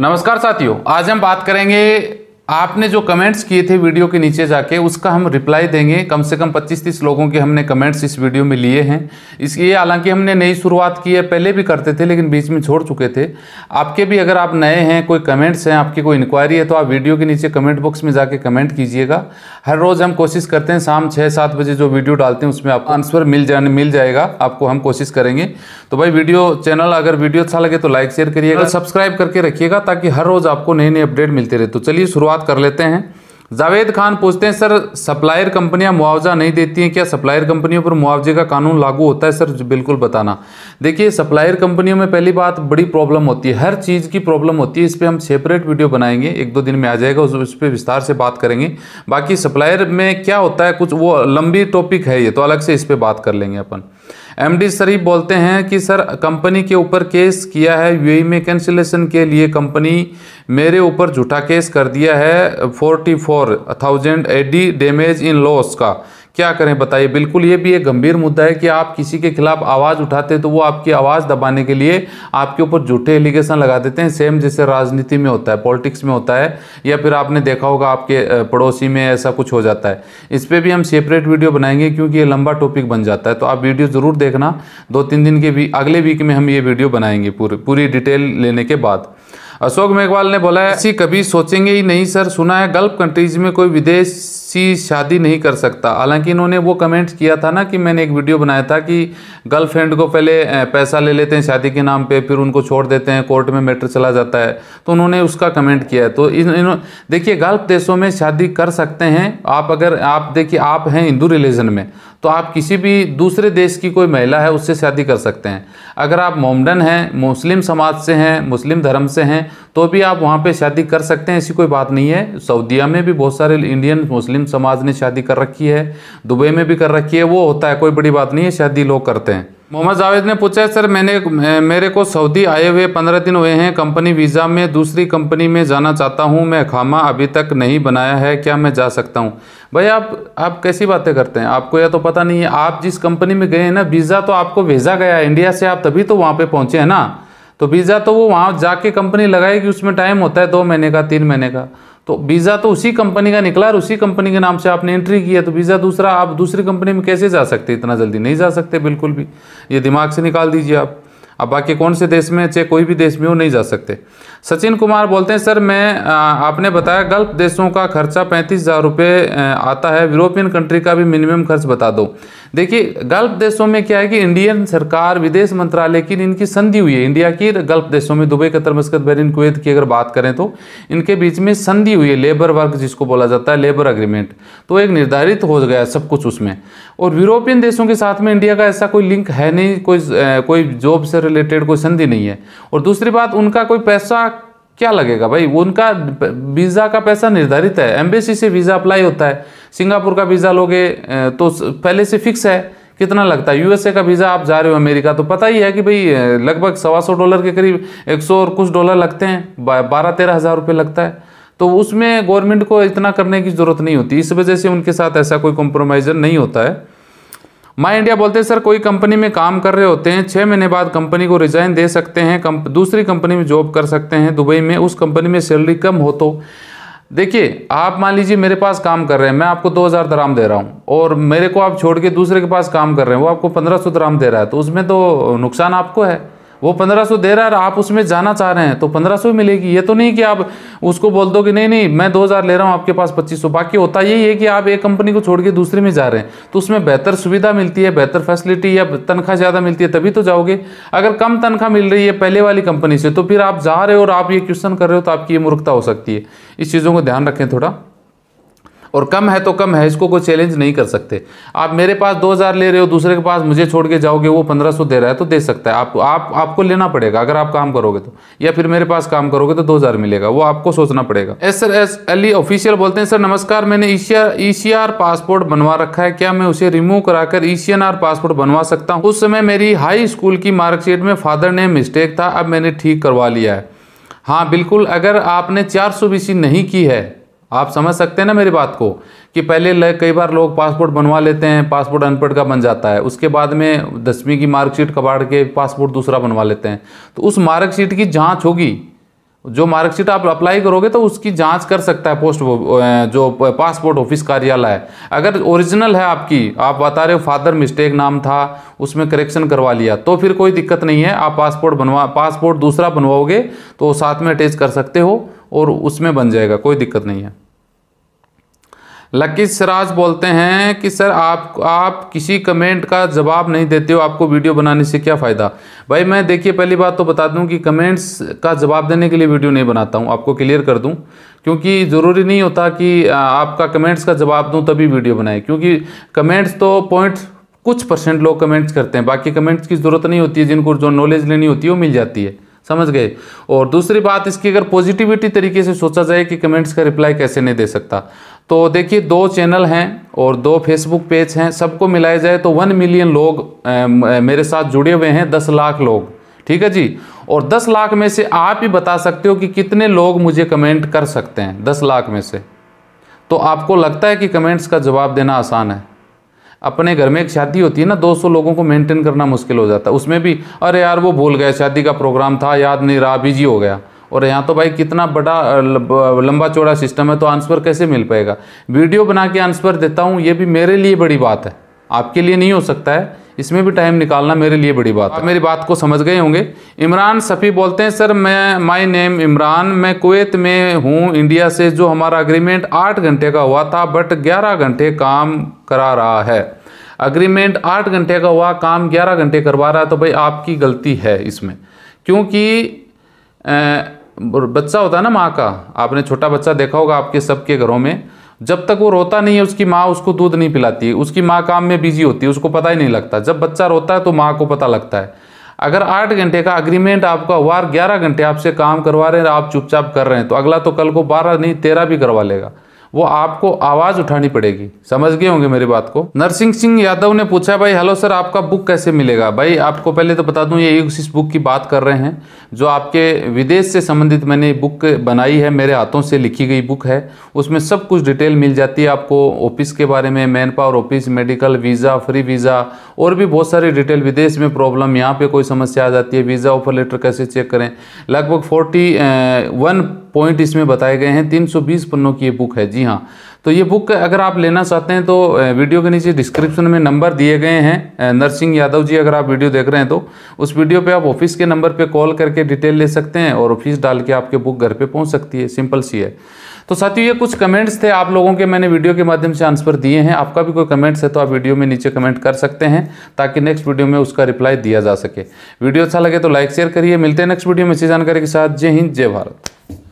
नमस्कार साथियों आज हम बात करेंगे आपने जो कमेंट्स किए थे वीडियो के नीचे जाके उसका हम रिप्लाई देंगे कम से कम 25-30 लोगों के हमने कमेंट्स इस वीडियो में लिए हैं इसलिए हालांकि हमने नई शुरुआत की है पहले भी करते थे लेकिन बीच में छोड़ चुके थे आपके भी अगर आप नए हैं कोई कमेंट्स हैं आपकी कोई इंक्वायरी है तो आप वीडियो के नीचे कमेंट बॉक्स में जाके कमेंट कीजिएगा हर रोज़ हम कोशिश करते हैं शाम छः सात बजे जो वीडियो डालते हैं उसमें आपको आंसर मिल जाने मिल जाएगा आपको हम कोशिश करेंगे तो भाई वीडियो चैनल अगर वीडियो अच्छा लगे तो लाइक शेयर करिएगा सब्सक्राइब करके रखिएगा ताकि हर रोज़ आपको नई नई अपडेट मिलते रहे तो चलिए शुरुआत बात कर लेते हैं जावेद खान पूछते हैं सर सप्लायर कंपनियां मुआवजा नहीं देती हैं क्या सप्लायर कंपनियों पर मुआवजे का कानून लागू होता है सर बिल्कुल बताना देखिए सप्लायर कंपनियों में पहली बात बड़ी प्रॉब्लम होती है हर चीज़ की प्रॉब्लम होती है इस पर हम सेपरेट वीडियो बनाएंगे एक दो दिन में आ जाएगा उस, पर विस्तार से बात करेंगे बाकी सप्लायर में क्या होता है कुछ वो लंबी टॉपिक है ये तो अलग से इस पर बात कर लेंगे अपन एमडी शरीफ बोलते हैं कि सर कंपनी के ऊपर केस किया है यूएई e में कैंसिलेशन के लिए कंपनी मेरे ऊपर झूठा केस कर दिया है forty four thousand AD damage in loss का क्या करें बताइए बिल्कुल ये भी एक गंभीर मुद्दा है कि आप किसी के खिलाफ आवाज़ उठाते हैं तो वो आपकी आवाज़ दबाने के लिए आपके ऊपर झूठे एलिगेशन लगा देते हैं सेम जैसे राजनीति में होता है पॉलिटिक्स में होता है या फिर आपने देखा होगा आपके पड़ोसी में ऐसा कुछ हो जाता है इस पर भी हम सेपरेट वीडियो बनाएंगे क्योंकि ये लंबा टॉपिक बन जाता है तो आप वीडियो ज़रूर देखना दो तीन दिन के भी अगले वीक में हम ये वीडियो बनाएंगे पूरी पूरी डिटेल लेने के बाद अशोक मेघवाल ने बोला है ऐसी कभी सोचेंगे ही नहीं सर सुना है गल्फ कंट्रीज में कोई विदेश सी शादी नहीं कर सकता हालांकि इन्होंने वो कमेंट किया था ना कि मैंने एक वीडियो बनाया था कि गर्लफ्रेंड को पहले पैसा ले लेते हैं शादी के नाम पे फिर उनको छोड़ देते हैं कोर्ट में मैटर चला जाता है तो उन्होंने उसका कमेंट किया है तो इन देखिए गल्फ देशों में शादी कर सकते हैं आप अगर आप देखिए आप हैं हिंदू रिलीजन में तो आप किसी भी दूसरे देश की कोई महिला है उससे शादी कर सकते हैं अगर आप मोमडन हैं मुस्लिम समाज से हैं मुस्लिम धर्म से हैं तो भी आप वहाँ पर शादी कर सकते हैं ऐसी कोई बात नहीं है सऊदीया में भी बहुत सारे इंडियन मुस्लिम मुस्लिम समाज ने शादी कर रखी है दुबई में भी कर रखी है वो होता है कोई बड़ी बात नहीं है शादी लोग करते हैं मोहम्मद जावेद ने पूछा है सर मैंने मेरे को सऊदी आए हुए पंद्रह दिन हुए हैं कंपनी वीज़ा में दूसरी कंपनी में जाना चाहता हूं मैं खामा अभी तक नहीं बनाया है क्या मैं जा सकता हूं भाई आप आप कैसी बातें करते हैं आपको यह तो पता नहीं है आप जिस कंपनी में गए हैं ना वीज़ा तो आपको भेजा गया इंडिया से आप तभी तो वहाँ पर पहुँचे हैं ना तो वीज़ा तो वो वहाँ जाके कंपनी लगाएगी उसमें टाइम होता है दो महीने का तीन महीने का तो वीज़ा तो उसी कंपनी का निकला और उसी कंपनी के नाम से आपने एंट्री किया तो वीज़ा दूसरा आप दूसरी कंपनी में कैसे जा सकते इतना जल्दी नहीं जा सकते बिल्कुल भी ये दिमाग से निकाल दीजिए आप अब बाकी कौन से देश में चाहे कोई भी देश में हो नहीं जा सकते सचिन कुमार बोलते हैं सर मैं आ, आपने बताया गल्फ देशों का खर्चा पैंतीस हज़ार रुपये आता है यूरोपियन कंट्री का भी मिनिमम खर्च बता दो देखिए गल्फ देशों में क्या है कि इंडियन सरकार विदेश मंत्रालय की इनकी संधि हुई है इंडिया की गल्फ देशों में Dubai Qatar Muscat Bahrain Kuwait की अगर बात करें तो इनके बीच में संधि हुई है लेबर वर्क जिसको बोला जाता है लेबर अग्रीमेंट तो एक निर्धारित हो गया सब कुछ उसमें और यूरोपियन देशों के साथ में इंडिया का ऐसा कोई लिंक है नहीं कोई कोई जॉब से रिलेटेड कोई संधि नहीं है और दूसरी बात उनका कोई पैसा क्या लगेगा भाई उनका वीज़ा का पैसा निर्धारित है एम्बेसी से वीज़ा अप्लाई होता है सिंगापुर का वीज़ा लोगे तो पहले से फिक्स है कितना लगता है यूएसए का वीज़ा आप जा रहे हो अमेरिका तो पता ही है कि भाई लगभग सवा सौ डॉलर के करीब एक सौ और कुछ डॉलर लगते हैं बारह तेरह हज़ार रुपये लगता है तो उसमें गवर्नमेंट को इतना करने की ज़रूरत नहीं होती इस वजह से उनके साथ ऐसा कोई कॉम्प्रोमाइज़र नहीं होता है माई इंडिया बोलते हैं सर कोई कंपनी में काम कर रहे होते हैं छः महीने बाद कंपनी को रिजाइन दे सकते हैं कम दूसरी कंपनी में जॉब कर सकते हैं दुबई में उस कंपनी में सैलरी कम हो तो देखिए आप मान लीजिए मेरे पास काम कर रहे हैं मैं आपको 2000 हज़ार दराम दे रहा हूँ और मेरे को आप छोड़ के दूसरे के पास काम कर रहे हैं वो आपको 1500 सौ दराम दे रहा है तो उसमें तो नुकसान आपको है वो पंद्रह सौ दे रहा है आप उसमें जाना चाह रहे हैं तो पंद्रह सौ मिलेगी ये तो नहीं कि आप उसको बोल दो कि नहीं नहीं मैं दो हज़ार ले रहा हूँ आपके पास पच्चीस सौ बाकी होता यही है कि आप एक कंपनी को छोड़ के दूसरे में जा रहे हैं तो उसमें बेहतर सुविधा मिलती है बेहतर फैसिलिटी या तनख्वाह ज़्यादा मिलती है तभी तो जाओगे अगर कम तनख्वाह मिल रही है पहले वाली कंपनी से तो फिर आप जा रहे हो और आप ये क्वेश्चन कर रहे हो तो आपकी ये मूर्खता हो सकती है इस चीज़ों को ध्यान रखें थोड़ा और कम है तो कम है इसको कोई चैलेंज नहीं कर सकते आप मेरे पास 2000 ले रहे हो दूसरे के पास मुझे छोड़ के जाओगे वो 1500 दे रहा है तो दे सकता है आपको आप आपको लेना पड़ेगा अगर आप काम करोगे तो या फिर मेरे पास काम करोगे तो 2000 मिलेगा वो आपको सोचना पड़ेगा yes sir S Ali official बोलते हैं सर नमस्कार मैंने ईशिया ई पासपोर्ट बनवा रखा है क्या मैं उसे रिमूव कराकर ईसीएनआर पासपोर्ट बनवा सकता हूँ उस समय मेरी हाई स्कूल की मार्कशीट में फादर नेम मिस्टेक था अब मैंने ठीक करवा लिया है हाँ बिल्कुल अगर आपने चार सौ नहीं की है आप समझ सकते हैं ना मेरी बात को कि पहले कई बार लोग पासपोर्ट बनवा लेते हैं पासपोर्ट अनपढ़ का बन जाता है उसके बाद में दसवीं की मार्कशीट कबाड़ के पासपोर्ट दूसरा बनवा लेते हैं तो उस मार्कशीट की जांच होगी जो मार्कशीट आप अप्लाई करोगे तो उसकी जांच कर सकता है पोस्ट जो पासपोर्ट ऑफिस कार्यालय है अगर ओरिजिनल है आपकी आप बता रहे हो फादर मिस्टेक नाम था उसमें करेक्शन करवा लिया तो फिर कोई दिक्कत नहीं है आप पासपोर्ट बनवा पासपोर्ट दूसरा बनवाओगे तो साथ में अटैच कर सकते हो और उसमें बन जाएगा कोई दिक्कत नहीं है लकी सराज बोलते हैं कि सर आप आप किसी कमेंट का जवाब नहीं देते हो आपको वीडियो बनाने से क्या फ़ायदा भाई मैं देखिए पहली बात तो बता दूं कि कमेंट्स का जवाब देने के लिए वीडियो नहीं बनाता हूं आपको क्लियर कर दूं क्योंकि ज़रूरी नहीं होता कि आपका कमेंट्स का जवाब दूं तभी वीडियो बनाए क्योंकि कमेंट्स तो पॉइंट कुछ परसेंट लोग कमेंट्स करते हैं बाकी कमेंट्स की ज़रूरत नहीं होती है जिनको जो नॉलेज लेनी होती है वो मिल जाती है समझ गए और दूसरी बात इसकी अगर पॉजिटिविटी तरीके से सोचा जाए कि कमेंट्स का रिप्लाई कैसे नहीं दे सकता तो देखिए दो चैनल हैं और दो फेसबुक पेज हैं सबको मिलाया जाए तो वन मिलियन लोग मेरे साथ जुड़े हुए हैं दस लाख लोग ठीक है जी और दस लाख में से आप ही बता सकते हो कि कितने लोग मुझे कमेंट कर सकते हैं दस लाख में से तो आपको लगता है कि कमेंट्स का जवाब देना आसान है अपने घर में एक शादी होती है ना 200 लोगों को मेंटेन करना मुश्किल हो जाता है उसमें भी अरे यार वो भूल गया शादी का प्रोग्राम था याद नहीं रहा बिजी हो गया और यहाँ तो भाई कितना बड़ा लंबा चौड़ा सिस्टम है तो आंसर कैसे मिल पाएगा वीडियो बना के आंसर देता हूँ ये भी मेरे लिए बड़ी बात है आपके लिए नहीं हो सकता है इसमें भी टाइम निकालना मेरे लिए बड़ी बात है मेरी बात को समझ गए होंगे इमरान सफ़ी बोलते हैं सर मैं माय नेम इमरान मैं कुवैत में हूँ इंडिया से जो हमारा अग्रीमेंट आठ घंटे का हुआ था बट ग्यारह घंटे काम करा रहा है अग्रीमेंट आठ घंटे का हुआ काम ग्यारह घंटे करवा रहा है तो भाई आपकी गलती है इसमें क्योंकि बच्चा होता है ना माँ का आपने छोटा बच्चा देखा होगा आपके सबके घरों में जब तक वो रोता नहीं है उसकी माँ उसको दूध नहीं पिलाती उसकी माँ काम में बिजी होती है उसको पता ही नहीं लगता जब बच्चा रोता है तो माँ को पता लगता है अगर आठ घंटे का अग्रीमेंट आपका हुआ ग्यारह घंटे आपसे काम करवा रहे हैं आप चुपचाप कर रहे हैं तो अगला तो कल को बारह नहीं तेरह भी करवा लेगा वो आपको आवाज़ उठानी पड़ेगी समझ गए होंगे मेरी बात को नरसिंह सिंह यादव ने पूछा भाई हेलो सर आपका बुक कैसे मिलेगा भाई आपको पहले तो बता दूं ये इस बुक की बात कर रहे हैं जो आपके विदेश से संबंधित मैंने बुक बनाई है मेरे हाथों से लिखी गई बुक है उसमें सब कुछ डिटेल मिल जाती है आपको ऑफिस के बारे में manpower office medical visa free visa और भी बहुत सारी डिटेल विदेश में प्रॉब्लम यहाँ पे कोई समस्या आ जाती है वीज़ा ऑफर लेटर कैसे चेक करें लगभग फोर्टी वन पॉइंट इसमें बताए गए हैं तीन पन्नों की ये बुक है जी जी हाँ तो ये बुक अगर आप लेना चाहते हैं तो वीडियो के नीचे डिस्क्रिप्शन में नंबर दिए गए हैं नरसिंह यादव जी अगर आप वीडियो देख रहे हैं तो उस वीडियो पे आप ऑफिस के नंबर पे कॉल करके डिटेल ले सकते हैं और ऑफिस डाल के आपके बुक घर पे पहुंच सकती है सिंपल सी है तो साथियों ये कुछ कमेंट्स थे आप लोगों के मैंने वीडियो के माध्यम से आंसर दिए हैं आपका भी कोई कमेंट्स है तो आप वीडियो में नीचे कमेंट कर सकते हैं ताकि नेक्स्ट वीडियो में उसका रिप्लाई दिया जा सके वीडियो अच्छा लगे तो लाइक शेयर करिए मिलते हैं नेक्स्ट वीडियो में इसी जानकारी के साथ जय हिंद जय भारत